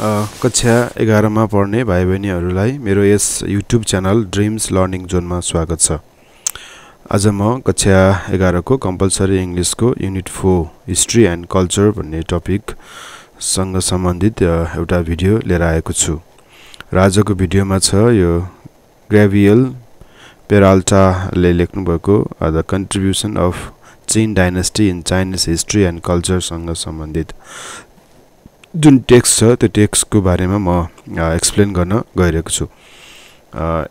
कक्षा एघारमा पढ्ने भाइ बहिनीहरूलाई मेरो यस युट्युब च्यानल ड्रिम्स लर्निङ जोनमा स्वागत छ आज म कक्षा एघारको कम्पलसरी इङ्ग्लिसको unit four history and culture भन्ने टपिकसँग सम्बन्धित एउटा भिडियो लिएर आएको छु र आजको भिडियोमा छ यो ग्रेभियल पेराल्टाले लेख्नुभएको the contribution of Qin dynasty in Chinese history and कल्चरसँग सम्बन्धित जुन टेक्स्ट छ त्यो टेक्स्टको बारेमा म एक्सप्लेन गर्न गइरहेको छु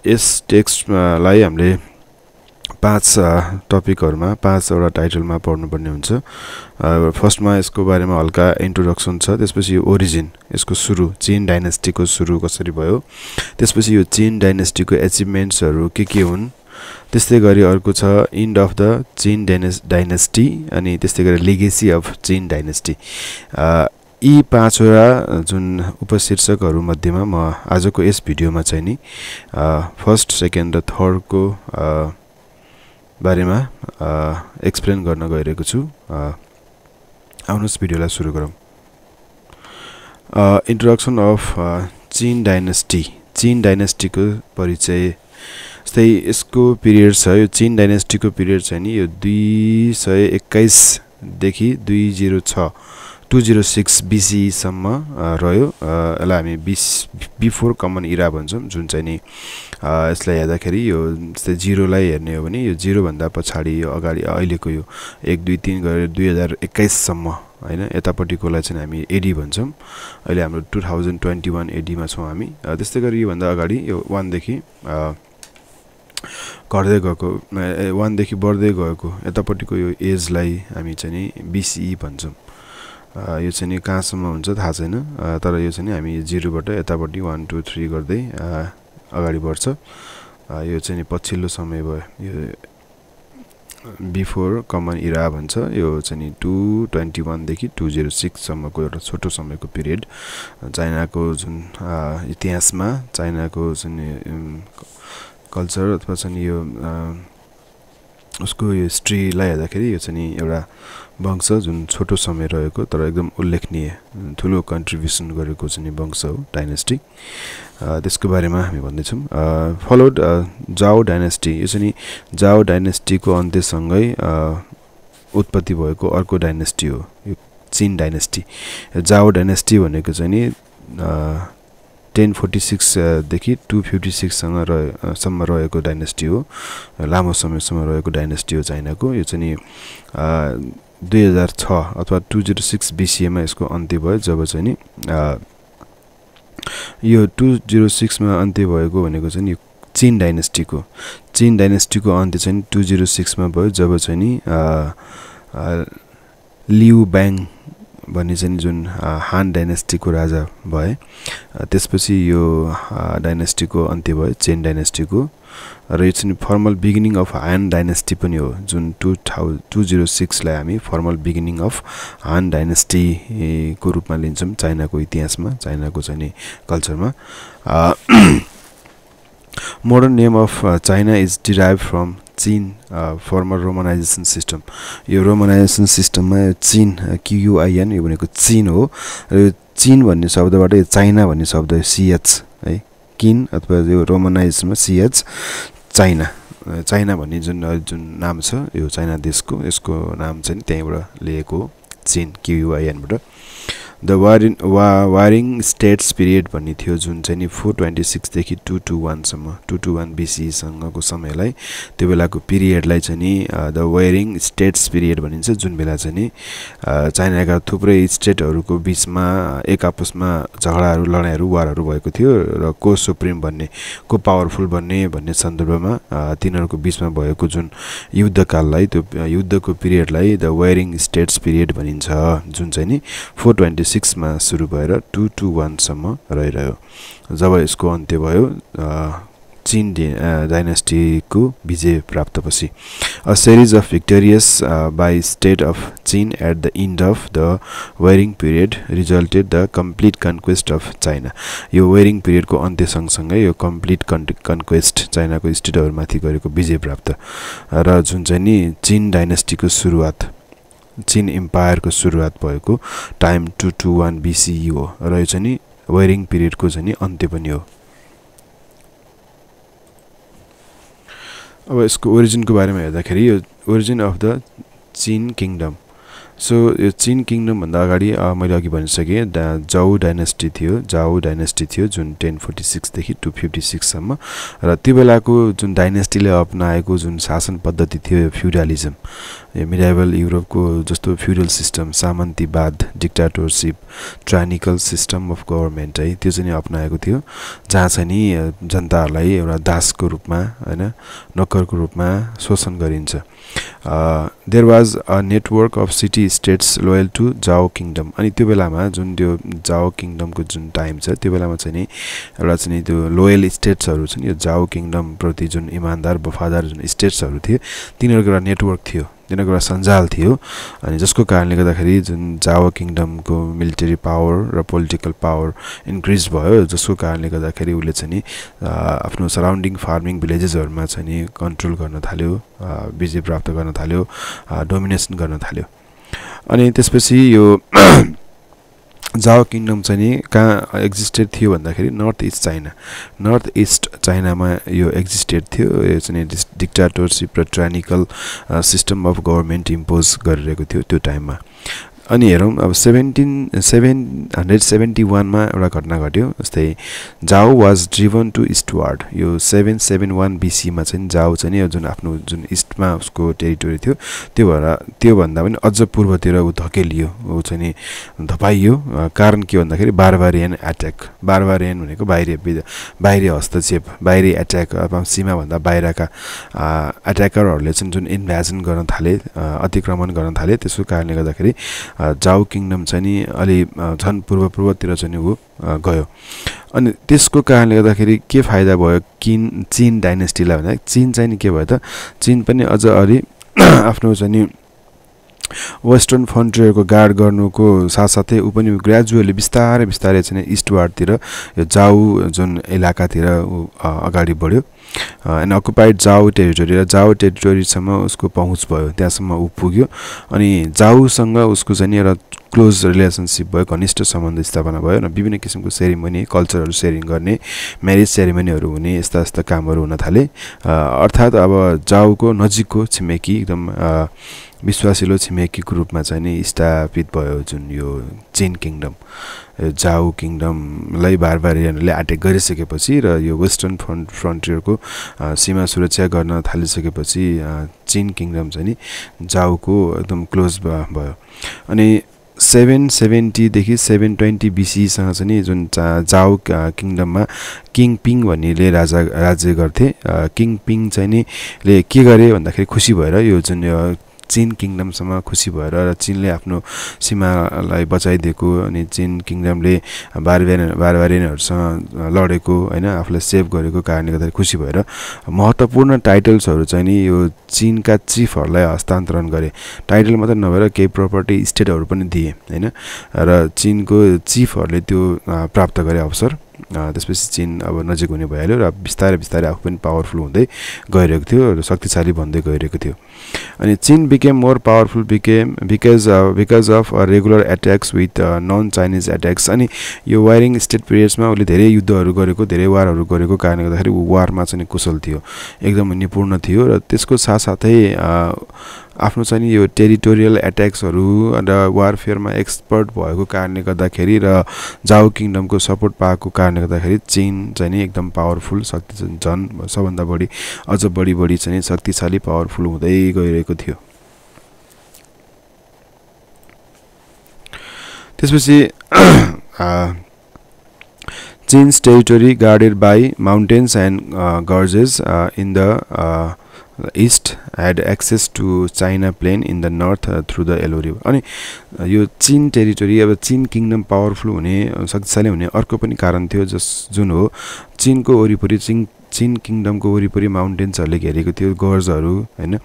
यस टेक्स्टलाई हामीले पाँच टपिकहरूमा पाँचवटा टाइटलमा पढ्नुपर्ने हुन्छ फर्स्टमा यसको बारेमा हल्का इन्ट्रोडक्सन छ त्यसपछि यो ओरिजिन यसको सुरु चिन डाइनेस्टीको सुरु कसरी भयो त्यसपछि यो चिन डाइनेस्टीको एचिभमेन्ट्सहरू के के हुन् त्यस्तै गरी अर्को छ इन्ड अफ द चिन डाइनेस डाइनेस्टी अनि त्यस्तै गरी लिगेसी अफ चिन डाइनेस्टी यी पाँचवटा जुन उपशीर्षकहरूमध्येमा म आजको यस भिडियोमा चाहिँ नि फर्स्ट सेकेन्ड र थर्डको बारेमा एक्सप्लेन गर्न गइरहेको छु आउनुहोस् भिडियोलाई सुरु गरौँ इन्ट्रोडक्सन अफ चिन डाइनेस्टी चिन डाइनेस्टीको परिचय जस्तै यसको पिरियड छ यो चिन डाइनेस्टीको पिरियड छ नि यो दुई सय एक्काइसदेखि दुई जिरो छ टु जिरो सिक्स बिसीसम्म रह्यो यसलाई हामी बिस बिफोर कमन इरा भन्छौँ जुन चाहिँ नि यसलाई हेर्दाखेरि यो जस्तै जिरोलाई हेर्ने हो भने यो जिरोभन्दा पछाडि यो अगाडि अहिलेको यो एक दुई तिन गरेर दुई हजार एक्काइससम्म होइन यतापट्टिकोलाई चाहिँ हामी एडी भन्छौँ अहिले हाम्रो टु थाउजन्ड ट्वेन्टी वान एडीमा छौँ हामी त्यस्तै गरी योभन्दा अगाडि यो वानदेखि घट्दै गएको वानदेखि बढ्दै गएको यतापट्टिको यो एजलाई हामी चाहिँ नि बिसिई भन्छौँ यो चाहिँ नि कहाँसम्म हुन्छ थाहा छैन तर यो चाहिँ नि हामी जिरोबाट यतापट्टि वान टू थ्री गर्दै अगाडि बढ्छ यो चाहिँ नि पछिल्लो समय भयो यो बिफोर कमन इरा भन्छ यो चाहिँ नि टु ट्वेन्टी वानदेखि टु जिरो सिक्ससम्मको एउटा छोटो समयको पिरियड चाइनाको जुन इतिहासमा चाइनाको जुन कल्चर अथवा चाहिँ यो उसको यो हिस्ट्रीलाई हेर्दाखेरि यो चाहिँ नि एउटा वंश जुन छोटो समय रहेको तर एकदम उल्लेखनीय ठुलो कन्ट्रिब्युसन गरेको चाहिँ नि वंश हो डाइनेस्टी त्यसको बारेमा हामी भन्दैछौँ फलोड जाओ डाइनेस्टी यो चाहिँ नि जाओ डाइनेस्टीको अन्त्यसँगै उत्पत्ति भएको अर्को डाइनेस्टी हो यो चिन डाइनेस्टी जाओ डाइनेस्टी भनेको चाहिँ नि टेन फोर्टी सिक्सदेखि टु फिफ्टी सिक्ससँग रहेसम्म सम्म रहेको डाइनेस्टी हो लामो समयसम्म रहेको डाइनेस्टी हो चाइनाको यो चाहिँ नि दुई हजार छ अथवा टु जिरो सिक्स बिसिएमा यसको अन्त्य भयो जब चाहिँ नि यो टु जिरो सिक्समा अन्त्य भएको भनेको चाहिँ यो चिन डाइनेस्टीको चिन डाइनेस्टीको अन्त्य चाहिँ टु जिरो सिक्समा भयो जब चाहिँ नि लिउ ब्याङ भन्ने चाहिँ जुन हान डाइनेस्टीको राजा भए त्यसपछि यो डाइनेस्टीको अन्त्य भयो चेन डाइनेस्टीको र यो चाहिँ formal beginning of Han dynasty पनि हो जुन टु थाउ टु जिरो सिक्सलाई हामी फर्मल बिगिनिङ अफ हान डाइनेस्टीको रूपमा लिन्छौँ चाइनाको इतिहासमा चाइनाको चाहिँ कल्चरमा modern name of China is derived from Qin former romanization system यो रोमनाइजेसन सिस्टममा चिन क्युयुआइएन यो भनेको चिन हो र यो चिन भन्ने शब्दबाट यो चाइना भन्ने शब्द सिएच है किन अथवा यो रोमनाइजेसनमा सिएच चाइना चाइना भन्ने जुन uh, जुन नाम छ यो चाइना देशको यसको नाम चाहिँ त्यहीँबाट लिएको हो चिन क्युयुआइएनबाट द वार वा वारिङ स्टेट्स पिरियड भन्ने थियो जुन चाहिँ नि फोर ट्वेन्टी सिक्सदेखि टु टू वानसम्म टु टू वान बिसीसँगको समयलाई त्यो बेलाको पिरियडलाई चाहिँ नि द वारिङ स्टेट्स पिरियड भनिन्छ जुन बेला चाहिँ नि चाइनाका थुप्रै स्टेटहरूको बिचमा एक आपसमा झगडाहरू लडाइँहरू वारहरू भएको थियो र को सुप्रिम भन्ने को पावरफुल भन्ने भन्ने सन्दर्भमा तिनीहरूको बिचमा भएको जुन युद्धकाललाई त्यो युद्धको पिरियडलाई द वारिङ स्टेट्स पिरियड भनिन्छ जुन चाहिँ नि फोर ट्वेन्टी सिक्समा सुरु भएर टू टु वानसम्म रहिरह्यो जब यसको अन्त्य भयो चिन डाइनेस्टीको विजय प्राप्तपछि a series of victorious by state of Qin at the end of the warring period resulted the complete conquest of China यो वेरिङ पिरियडको अन्त्य सँगसँगै यो कम्प्लिट कन् कन्क्वेस्ट चाइनाको स्टेटहरूमाथि गरेको विजय प्राप्त र जुन चाहिँ नि चिन डाइनेस्टीको सुरुवात चिन इम्पायरको सुरुवात भएको time two two one BCE हो र यो चाहिँ वेरिङ पिरियडको चाहिँ अन्त्य पनि हो अब यसको ओरिजिनको बारेमा हेर्दाखेरि यो origin of the Qin kingdom so यो चिन किङडमभन्दा अगाडि मैले अघि भनिसकेँ डा जाउ डाइनेस्टी थियो जाउ डाइनेस्टी थियो जुन टेन फोर्टी सिक्सदेखि टु फिफ्टी सिक्ससम्म र त्यो बेलाको जुन डाइनेस्टीले अप्नाएको जुन शासन पद्धति थियो यो फ्युडालिजम यो मिडाइबल युरोपको जस्तो फ्युडल सिस्टम सामन्तीवाद dictatorship tyrannical system of government है त्यो चाहिँ अप्नाएको थियो जहाँ चाहिँ नि जनताहरूलाई एउटा दासको रूपमा होइन नक्करको रूपमा शोषण गरिन्छ there was a network of city states loyal to Zhou kingdom अनि त्यो बेलामा जुन त्यो जाओ किङडमको जुन टाइम छ त्यो बेलामा चाहिँ नि एउटा चाहिँ त्यो लोयल स्टेट्सहरू छन् यो जाओ किङडमप्रति जुन इमान्दार वफादार जुन स्टेट्सहरू थिए तिनीहरूको एउटा नेटवर्क थियो जुन एउटा सञ्जाल थियो अनि जसको कारणले गर्दाखेरि जुन जावा किङडमको मिलिटरी पावर र पोलिटिकल पावर इन्क्रिज भयो जसको कारणले गर्दाखेरि उसले चाहिँ नि आफ्नो सराउन्डिङ फार्मिङ भिलेजेसहरूमा चाहिँ नि कन्ट्रोल गर्न थाल्यो विजय प्राप्त गर्न थाल्यो डोमिनेसन गर्न थाल्यो अनि त्यसपछि यो जाओ किङडम चाहिँ नि कहाँ एक्जिस्टेड थियो भन्दाखेरि north east China north east चाइनामा यो एक्जिस्टेड थियो यो चाहिँ डिक्टाटोरसिप र tyrannical system of government impose गरिरहेको थियो त्यो टाइममा अनि हेरौँ अब सेभेन्टिन सेभेन हन्ड्रेड सेभेन्टी वानमा एउटा घटना घट्यो जस्तै Zhou was driven toward यो सेभेन सेभेन वान बिसीमा चाहिँ जाओ चाहिँ यो जुन आफ्नो जुन इस्टमा उसको टेरिटोरी थियो त्यो भएर त्योभन्दा पनि अझ पूर्वतिर ऊ धकेलियो ऊ चाहिँ धपाइयो कारण के भन्दाखेरि बारबारियन एट्याक बारबारियन भनेको बाहिरी बाहिरी हस्तक्षेप बाहिरी एट्याक अथवा सीमाभन्दा बाहिरका एट्याकरहरूले चाहिँ जुन इन्भेजन गर्न थाले अतिक्रमण गर्न थाले त्यसको कारणले गर्दाखेरि जाओ किङडम चाहिँ नि अलि झन् पूर्व पूर्वतिर चाहिँ ऊ गयो अनि त्यसको कारणले गर्दाखेरि के फाइदा भयो किन चिन डाइनेस्टीलाई भन्दा चिन चाहिँ नि के भयो त चिन पनि अझ अलि आफ्नो चाहिँ नि वेस्टर्न फ्रन्टियरको गार्ड गर्नुको साथसाथै ऊ पनि ग्रेजुअली बिस्तारै बिस्तारै चाहिँ इस्ट वार्डतिर यो जाउ जुन इलाकातिर ऊ अगाडि बढ्यो एन्ड अकुपाइड जाउ टेरिटोरी र जाउ टेरिटोरीसम्म उसको पहुँच भयो त्यहाँसम्म ऊ पुग्यो अनि जाउसँग उसको चाहिँ एउटा क्लोज रिलेसनसिप भयो घनिष्ठ सम्बन्ध स्थापना भयो र विभिन्न किसिमको सेरिमोनी कल्चरहरू सेयरिङ गर्ने म्यारिज सेरिमोनीहरू हुने यस्ता यस्ता कामहरू हुन थाले अर्थात् अब जाउको नजिकको छिमेकी एकदम विश्वासिलो छिमेकीको रूपमा चाहिँ नि स्थापित भयो जुन यो चेन किङडम जाऊ किङडमलाई बारबारियनले एट्याक गरिसकेपछि र यो वेस्टर्न फ्रन्ट फ्रन्टियरको सीमा सुरक्षा गर्न थालिसकेपछि चेन किङडम चाहिँ नि जाऊको एकदम क्लोज भयो अनि सेभेन सेभेन्टीदेखि सेभेन ट्वेन्टी बिसीसँग चाहिँ नि जुन जाओ किङडममा किङ पिङ भन्नेले राजा राज्य गर्थे किङ पिङ चाहिँ नि ले के गरे भन्दाखेरि खुसी भएर यो जुन चिन किङडमसँग खुसी भएर र चिनले आफ्नो सीमालाई बचाइदिएको अनि चिन किङडमले बारबेन बारबारेनहरूसँग लडेको होइन आफूलाई सेभ गरेको कारणले गर्दाखेरि खुसी भएर महत्त्वपूर्ण टाइटल्सहरू चाहिँ नि यो चिनका चिफहरूलाई हस्तान्तरण गरे टाइटल मात्र नभएर केही प्रपर्टी स्टेटहरू पनि दिए होइन र चिनको चिफहरूले त्यो प्राप्त गरे अवसर त्यसपछि चिन अब नजिक हुने भइहाल्यो र बिस्तारै बिस्तारै आफू पनि पावरफुल हुँदै गइरहेको थियो र शक्तिशाली भन्दै गइरहेको थियो अनि Qin became more powerful became because because of regular attacks with non Chinese attacks अनि यो वायरिङ स्टेट पिरियड्समा उसले धेरै युद्धहरू गरेको धेरै वारहरू गरेको कारणले गर्दाखेरि ऊ वारमा चाहिँ कुशल थियो एकदम निपुण थियो र त्यसको साथसाथै आफ्नो चाहिँ यो टेरिटोरियल एट्याक्सहरू र वारफेयरमा एक्सपर्ट भएको कारणले गर्दाखेरि र जाओ किङडमको सपोर्ट पाएको कारणले गर्दाखेरि चिन चाहिँ नि एकदम पावरफुल शक्ति झन् सबभन्दा बढी अझ बढी बढी चाहिँ शक्तिशाली पावरफुल हुँदै गइरहेको थियो त्यसपछि Qin's territory guarded by mountains and gorges in the east had access to China plain in the north through the Yellow River अनि uh, यो चिन टेरिटोरी अब चिन किङडम पावरफुल हुने uh, शक्तिशाली हुने अर्को पनि कारण थियो जस जुन हो चिनको वरिपरि चिन चिन किङडमको वरिपरि माउन्टेन्सहरूले घेरिएको थियो गर्जहरू होइन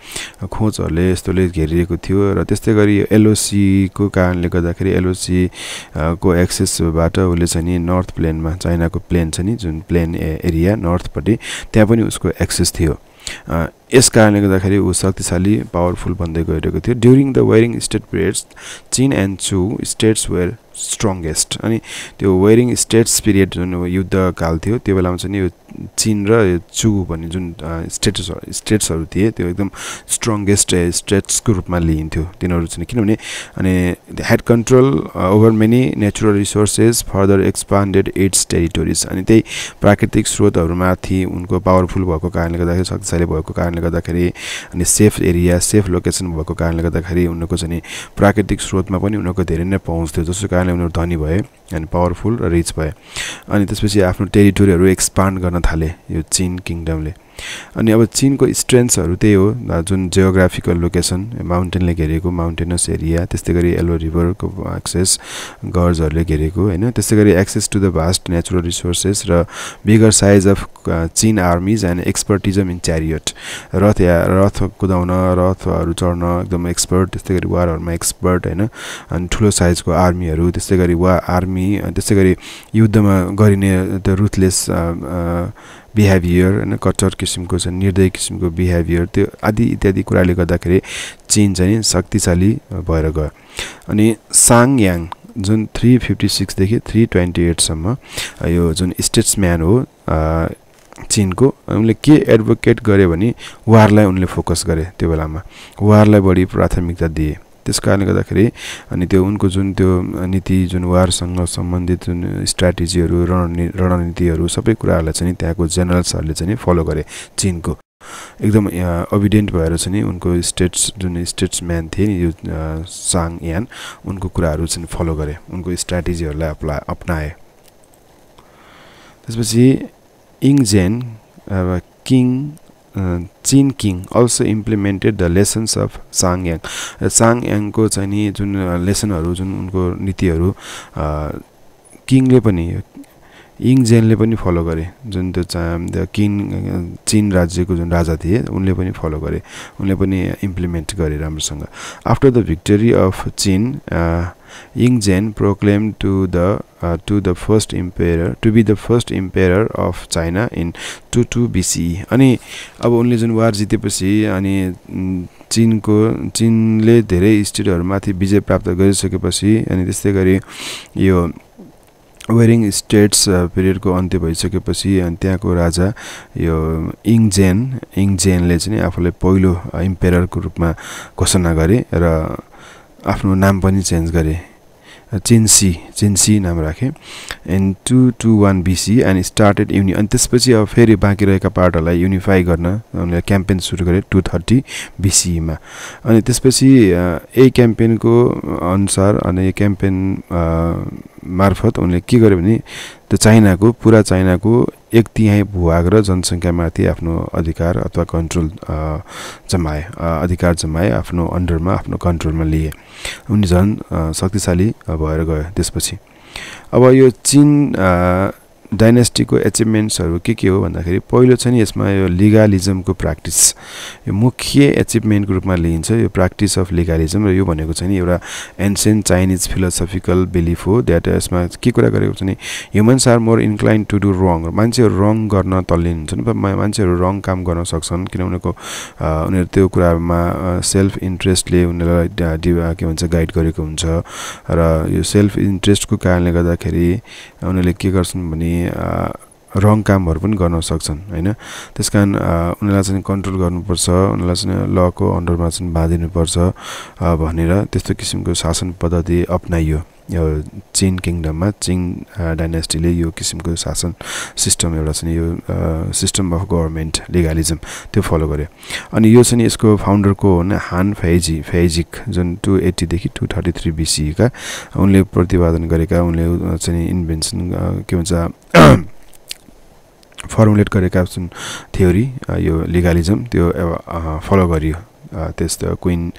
खोजहरूले यस्तोले घेरिएको थियो र त्यस्तै गरी एलओसीको कारणले गर्दाखेरि एलओसी uh, को एक्सेसबाट उसले चाहिँ नि नर्थ प्लेनमा चाइनाको प्लेन छ नि जुन प्लेन एरिया नर्थपट्टि त्यहाँ पनि उसको एक्सेस थियो यस कारणले गर्दाखेरि ऊ शक्तिशाली पावरफुल बन्दै गइरहेको थियो during the warring state periods Qin and Chu states were strongest अनि त्यो वेरिङ स्टेट्स पिरियड जुन युद्धकाल थियो त्यो बेलामा चाहिँ यो चिन र यो चु भन्ने जुन स्टेट्स स्टेट्सहरू थिए त्यो एकदम स्ट्रङ्गेस्ट स्टेट्सको रूपमा लिइन्थ्यो तिनीहरू चाहिँ किनभने अनि had control over many natural resources further expanded its territories अनि त्यही प्राकृतिक स्रोतहरूमाथि उनको पावरफुल भएको कारणले गर्दाखेरि शक्तिशाली भएको कारणले गर्दाखेरि अनि सेफ एरिया सेफ लोकेसन भएको कारणले गर्दाखेरि उनीहरूको चाहिँ प्राकृतिक स्रोतमा पनि उनीहरूको धेरै नै पहुँच थियो जसको कारण कारणले उनीहरू धनी भए अनि पावरफुल र रिच भए अनि त्यसपछि आफ्नो टेरिटोरीहरू एक्सपान्ड गर्न थाले यो चिन किङडमले अनि अब चिनको स्ट्रेन्थ्सहरू त्यही हो जुन जियोग्राफिकल लोकेसन माउन्टेनले घेरेको माउन्टेनस एरिया त्यस्तै गरी एलो रिभरको एक्सेस गर्जहरूले घेरेको होइन त्यस्तै गरी access to the vast natural resources र बिगर साइज अफ चिन आर्मिज एन्ड एक्सपर्टिजम इन च्यारियट रथ या रथ कुदाउन रथहरू चढ्न एकदम एक्सपर्ट त्यस्तै गरी वारहरूमा एक्सपर्ट होइन अनि ठुलो साइजको आर्मीहरू त्यस्तै गरी वा आर्मी त्यस्तै गरी युद्धमा गरिने त्यो रुथलेस बिहेभियर होइन कट्टर किसिमको छ निर्दय किसिमको बिहेभियर त्यो आदि इत्यादि कुराले गर्दाखेरि चिन चाहिँ शक्तिशाली भएर गयो अनि साङ याङ जुन थ्री फिफ्टी सिक्सदेखि थ्री ट्वेन्टी एटसम्म यो जुन स्टेट्सम्यान हो चिनको उनले के एडभोकेट गरे भने वारलाई उनले फोकस गरे त्यो बेलामा वारलाई बढी प्राथमिकता दिए त्यस कारणले गर्दाखेरि अनि त्यो उनको जुन त्यो नीति जुन वारसँग सम्बन्धित जुन स्ट्राटेजीहरू रणनी रणनीतिहरू सबै कुराहरूलाई चाहिँ त्यहाँको जेनरल्सहरूले चाहिँ फलो गरे चिनको एकदम अभिडेन्ट भएर चाहिँ उनको स्टेट्स जुन स्टेट्सम्यान थिए नि यो साङ यान उनको कुराहरू चाहिँ फलो गरे उनको स्ट्राटेजीहरूलाई अप्ला अप्नाए त्यसपछि इङ अब king Qin king also implemented the lessons of Shang Yang Shang याङको चाहिँ नि जुन लेसनहरू uh, जुन उनको नीतिहरू किङले uh, पनि इङ जेनले पनि फलो गरे जुन त्यो किङ चिन uh, राज्यको जुन राजा थिए उनले पनि फलो गरे उनले पनि इम्प्लिमेन्ट गरे राम्रोसँग after the victory of Qin Yingzhen proclaimed to the uh, to the first emperor to be the first emperor of China in 22 BCE अनि अब उनले जुन वार जितेपछि अनि चिनको चिनले धेरै स्टेटहरूमाथि विजय प्राप्त गरिसकेपछि अनि त्यस्तै गरी यो वेरिङ स्टेट्स पिरियडको अन्त्य भइसकेपछि अनि त्यहाँको राजा यो इङजेन इङजेनले चाहिँ आफूलाई पहिलो इम्पेररको रूपमा घोषणा गरे र आफ्नो नाम पनि चेन्ज गरेँ चेन्सी चेन्सी नाम राखेँ and two two one BC and started युनि अनि त्यसपछि अब फेरि बाँकी रहेका पार्टहरूलाई युनिफाई गर्न उनीहरूले क्याम्पेन सुरु गरेँ टु थर्टी बिसीमा अनि त्यसपछि यही क्याम्पेनको अनुसार अनि क्याम्पेन मार्फत उनले के गर्यो भने त्यो चाइनाको पुरा चाइनाको एक तिहाइ भूभाग र जनसङ्ख्यामाथि आफ्नो अधिकार अथवा कन्ट्रोल जमाए अधिकार जमाए आफ्नो अन्डरमा आफ्नो कन्ट्रोलमा लिए उनी झन् शक्तिशाली भएर गयो त्यसपछि अब यो चिन डाइनेस्टीको एचिभमेन्ट्सहरू के के हो भन्दाखेरि पहिलो छ नि यसमा यो लिगालिजमको प्र्याक्टिस यो मुख्य एचिभमेन्टको रूपमा लिइन्छ यो प्र्याक्टिस अफ लिगालिजम र यो भनेको छ नि एउटा एन्सियन्ट चाइनिज फिलोसफिकल बिलिफ हो द्याट यसमा के कुरा गरेको छ भने humans are more incline to do wrong मान्छेहरू रङ गर्न हुन्छन् मान्छेहरू रङ काम गर्न सक्छन् किनभनेको उनीहरूको उनीहरू त्यो कुरामा सेल्फ इन्ट्रेस्टले उनीहरूलाई के भन्छ गाइड गरेको हुन्छ र यो सेल्फ इन्ट्रेस्टको कारणले गर्दाखेरि उनीहरूले के गर्छन् भने रङ कामहरू पनि गर्न सक्छन् होइन त्यस कारण उनीहरूलाई चाहिँ कन्ट्रोल गर्नुपर्छ उनीहरूलाई चाहिँ लको अन्डरमा चाहिँ बाँधिनुपर्छ भनेर त्यस्तो किसिमको शासन पद्धति अप्नाइयो यो चिन किङडममा चिन डाइनेस्टीले यो किसिमको शासन सिस्टम एउटा चाहिँ यो सिस्टम अफ गभर्मेन्ट लिगालिजम त्यो फलो गर्यो अनि यो चाहिँ यसको फाउन्डरको को हो हान फेजी फेजिक जुन टु एट्टीदेखि टु थर्टी थ्री बिसीका उनले प्रतिपादन गरेका उनले चाहिँ uh, इन्भेन्सन uh, के भन्छ फर्मुलेट गरेका जुन थ्योरी uh, यो लिगालिजम त्यो फलो गरियो त्यस्तो क्विन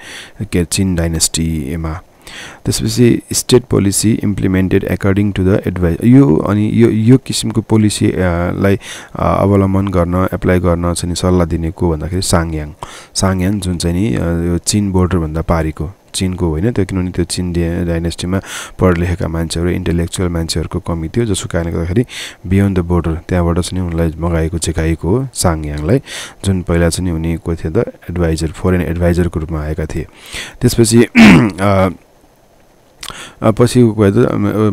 के चिन डाइनेस्टीमा त्यसपछि state policy implemented according to the advice यो अनि यो यो किसिमको पोलिसीलाई uh, uh, अवलम्बन गर्न एप्लाई गर्न चाहिँ सल्लाह दिने को भन्दाखेरि साङयाङ साङयाङ जुन चाहिँ नि uh, यो चिन बोर्डरभन्दा पारिको चिनको होइन त्यो किनभने त्यो चिन डाइनेस्टीमा लेखेका मान्छेहरू इन्टेलेक्चुअल मान्छेहरूको कमी थियो जसको कारणले गर्दाखेरि बियोन्ड द बोर्डर त्यहाँबाट चाहिँ उनलाई मगाएको झिकाएको हो साङयाङलाई जुन पहिला चाहिँ उनी को थिए त एडभाइजर फरेन एडभाइजरको रूपमा आएका थिए त्यसपछि पछि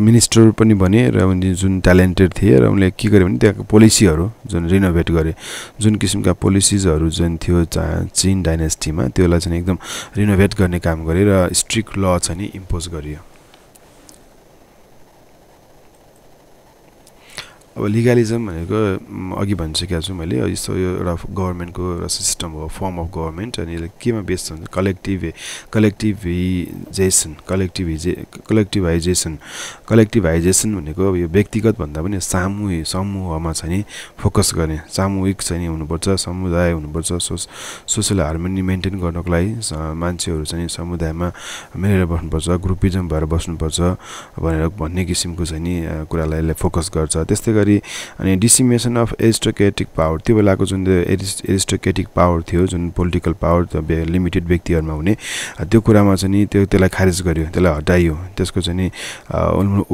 मिनिस्टर पनि भने र उनले जुन ट्यालेन्टेड थिए र उनले के गरे भने त्यहाँको पोलिसीहरू जुन रिनोभेट गरे जुन किसिमका पोलिसिजहरू जुन थियो चिन डाइनेस्टीमा त्यसलाई चाहिँ एकदम रिनोभेट गर्ने काम गरे र स्ट्रिक्ट ल चाहिँ इम्पोज गरियो अब लिगालिजम भनेको अघि भनिसकेको छु मैले यस्तो यो एउटा गभर्मेन्टको एउटा सिस्टम हो फर्म अफ गभर्मेन्ट अनि यसले केमा बेस्ट हुन्छ कलेक्टिभ कलेक्टिभिजेसन कलेक्टिभिजे कलेक्टिभाइजेसन कलेक्टिभाइजेसन भनेको अब यो व्यक्तिगत भन्दा पनि सामूहिक समूहमा छ नि फोकस गर्ने सामूहिक छ नि हुनुपर्छ समुदाय हुनुपर्छ सोस सोसियल हार्मोनी मेन्टेन गर्नको लागि मान्छेहरू चाहिँ समुदायमा मिलेर बस्नुपर्छ ग्रुपिजम भएर बस्नुपर्छ भनेर भन्ने किसिमको चाहिँ नि कुरालाई यसले फोकस गर्छ त्यस्तै गरी गरी अनि डिसिमेसन अफ एरिस्टोक्रेटिक पावर त्यो बेलाको जुन एरिस्ट एरिस्टोक्रेटिक पावर थियो जुन पोलिटिकल पावर लिमिटेड व्यक्तिहरूमा हुने त्यो कुरामा चाहिँ त्यो त्यसलाई खारेज गरियो त्यसलाई हटाइयो त्यसको चाहिँ नि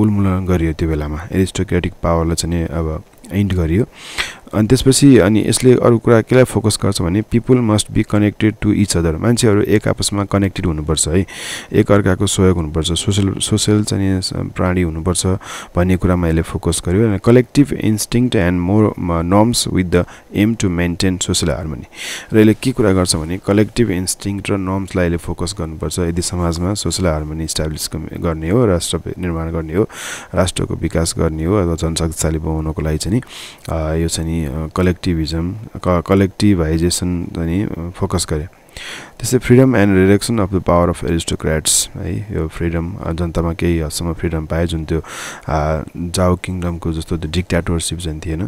उन्मूलन गरियो त्यो बेलामा एरिस्टोक्रेटिक पावरलाई चाहिँ अब एन्ड गरियो अनि त्यसपछि अनि यसले अरू कुरा केलाई फोकस गर्छ भने people must be connected to each other मान्छेहरू एक आपसमा कनेक्टेड हुनुपर्छ है एक अर्काको सहयोग हुनुपर्छ सोसियल सोसियल चाहिँ प्राणी हुनुपर्छ भन्ने कुरामा यसले फोकस गर्यो अनि collective instinct and more norms with the aim to maintain social harmony र यसले के कुरा गर्छ भने कलेक्टिभ इन्स्टिङ र नर्म्सलाई यसले फोकस गर्नुपर्छ यदि समाजमा सोसियल हार्मोनी इस्टाब्लिस गर्ने हो राष्ट्र निर्माण गर्ने हो राष्ट्रको विकास गर्ने हो अथवा जनशक्तिशाली बनाउनको लागि चाहिँ यो चाहिँ कलेक्टिभिजम क कलेक्टिभाइजेसन चाहिँ फोकस गरेँ त्यस्तै freedom and reduction of the power of aristocrats है यो फ्रिडम जनतामा केही हदसम्म फ्रिडम पाए जुन त्यो जाओ किङडमको जस्तो त्यो डिक्ट्याटरसिप जुन थिएन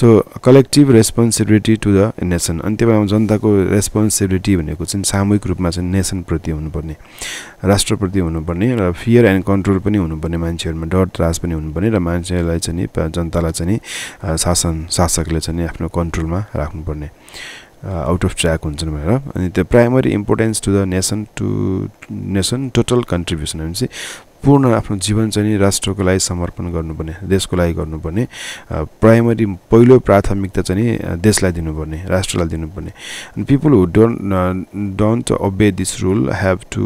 so collective responsibility to the nation अनि त्यो जनताको रेस्पोन्सिबिलिटी भनेको चाहिँ सामूहिक रूपमा चाहिँ नेसनप्रति हुनुपर्ने राष्ट्रप्रति हुनुपर्ने र फियर एन्ड कन्ट्रोल पनि हुनुपर्ने मान्छेहरूमा डर त्रास पनि हुनुपर्ने र मान्छेलाई चाहिँ नि जनतालाई चाहिँ शासन शासकले चाहिँ आफ्नो कन्ट्रोलमा राख्नुपर्ने आउट अफ ट्र्याक हुन्छन् भनेर अनि त्यो primary importance to the nation to nation total contribution भनेपछि पूर्ण आफ्नो जीवन चाहिँ राष्ट्रको लागि समर्पण गर्नुपर्ने देशको लागि गर्नुपर्ने प्राइमरी uh, पहिलो प्राथमिकता चाहिँ uh, देशलाई दिनुपर्ने राष्ट्रलाई दिनुपर्ने अनि people who don't don't obey this rule have to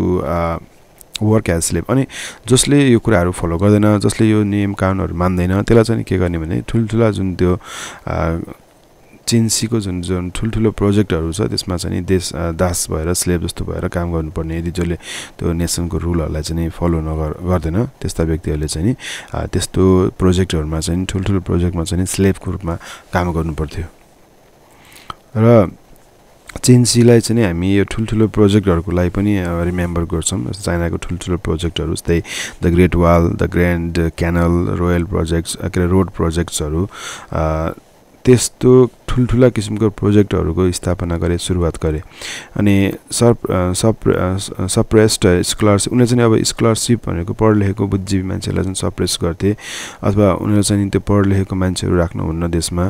work as slave अनि जसले यो कुराहरू फलो गर्दैन जसले यो नियम कानुनहरू मान्दैन त्यसलाई चाहिँ के गर्ने भने ठुल्ठुला जुन त्यो uh, चिन्सीको जुन जुन ठुल्ठुलो प्रोजेक्टहरू छ त्यसमा चाहिँ देश दास भएर स्लेब जस्तो भएर काम गर्नुपर्ने यदि जसले त्यो नेसनको रुलहरूलाई चाहिँ फलो नगर गर्दैन त्यस्ता व्यक्तिहरूले चाहिँ नि त्यस्तो प्रोजेक्टहरूमा चाहिँ ठुल्ठुलो प्रोजेक्टमा चाहिँ स्लेबको रूपमा काम गर्नुपर्थ्यो र चेन्सीलाई चाहिँ हामी यो ठुल्ठुलो प्रोजेक्टहरूको लागि पनि रिमेम्बर गर्छौँ जस्तो चाइनाको ठुल्ठुलो प्रोजेक्टहरू जस्तै the Great Wall the Grand Canal royal projects के अरे रोड प्रोजेक्ट्सहरू त्यस्तो ठुल्ठुला किसिमको प्रोजेक्टहरूको स्थापना गरे सुरुवात गरे अनि सप सप सप्रेस्ड स्कलरसिप उनीहरू चाहिँ अब स्कलरसिप भनेको पढ लेखेको बुद्धिजीवी मान्छेहरूलाई चाहिँ सप्रेस गर्थे अथवा उनीहरू चाहिँ त्यो पढ लेखेको मान्छेहरू राख्नुहुन्न देशमा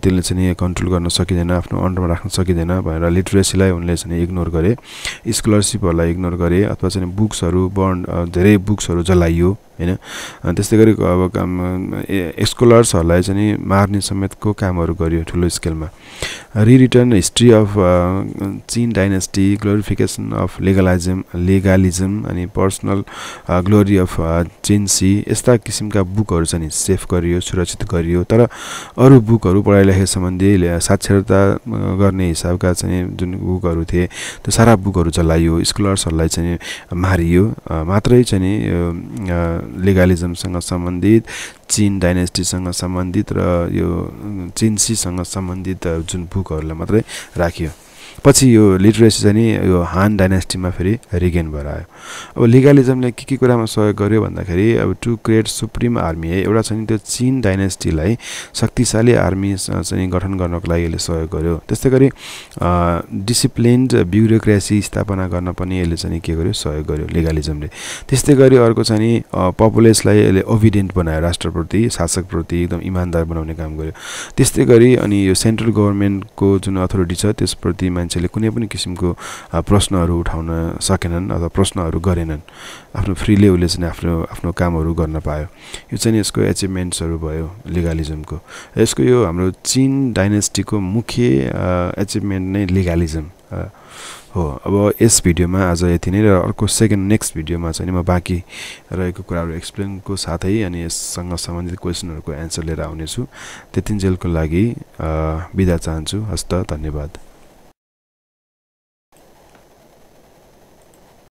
त्यसले चाहिँ कन्ट्रोल गर्न सकिँदैन आफ्नो अन्डरमा राख्न सकिँदैन भनेर लिट्रेसीलाई उनले चाहिँ इग्नोर गरे स्कलरसिपहरूलाई इग्नोर गरे अथवा चाहिँ बुक्सहरू बन्ड धेरै बुक्सहरू जलाइयो होइन त्यस्तै गरी अब काम स्कोलर्सहरूलाई चाहिँ मार्ने समेतको कामहरू गरियो ठुलो स्केलमा rewritten history of Qin dynasty glorification of legalism legalism अनि पर्सनल ग्लोरी अफ सी यस्ता किसिमका बुकहरू चाहिँ सेफ गरियो सुरक्षित गरियो तर अरू बुकहरू पढाइ लेखे सम्बन्धी साक्षरता गर्ने हिसाबका चाहिँ जुन बुकहरू थिए त्यो सारा बुकहरू चलाइयो स्कलर्सहरूलाई चाहिँ मारियो मात्रै चाहिँ लिगालिजमसँग सम्बन्धित चिन डाइनेस्टीसँग सम्बन्धित र यो चिन्सीसँग सम्बन्धित जुन बुकहरूलाई मात्रै राखियो पछि यो लिटरेसी चाहिँ नि यो हान डाइनेस्टीमा फेरि रिगेन भएर आयो अब लिगालिजमले के के कुरामा सहयोग गर्यो भन्दाखेरि अब टु क्रिएट सुप्रिम आर्मी है एउटा छ नि त्यो चिन डाइनेस्टीलाई शक्तिशाली आर्मी चाहिँ गठन गर्नको लागि यसले सहयोग गर्यो त्यस्तै गरी डिसिप्लिन्ड ब्युरोक्रेसी स्थापना गर्न पनि यसले चाहिँ के गर्यो सहयोग गर्यो लिगालिजमले त्यस्तै गरी अर्को चाहिँ नि पपुलेसलाई यसले ओभिडेन्ट बनायो राष्ट्रप्रति शासकप्रति एकदम इमान्दार बनाउने काम गर्यो त्यस्तै गरी अनि यो सेन्ट्रल गभर्मेन्टको जुन अथोरिटी छ त्यसप्रति मान्छे मान्छेले कुनै पनि किसिमको प्रश्नहरू उठाउन सकेनन् अथवा प्रश्नहरू गरेनन् आफ्नो फ्रीले उसले चाहिँ आफ्नो आफ्नो कामहरू गर्न पायो यो चाहिँ यसको एचिभमेन्ट्सहरू भयो लिगालिजमको यसको यो हाम्रो चिन डाइनेस्टीको मुख्य एचिभमेन्ट नै लिगालिजम हो अब यस भिडियोमा आज यति नै र अर्को सेकेन्ड नेक्स्ट भिडियोमा चाहिँ म बाँकी रहेको कुराहरू एक्सप्लेनको साथै अनि यससँग सम्बन्धित क्वेसनहरूको एन्सर लिएर आउनेछु त्यतिन्जेलको लागि बिदा चाहन्छु हस्त धन्यवाद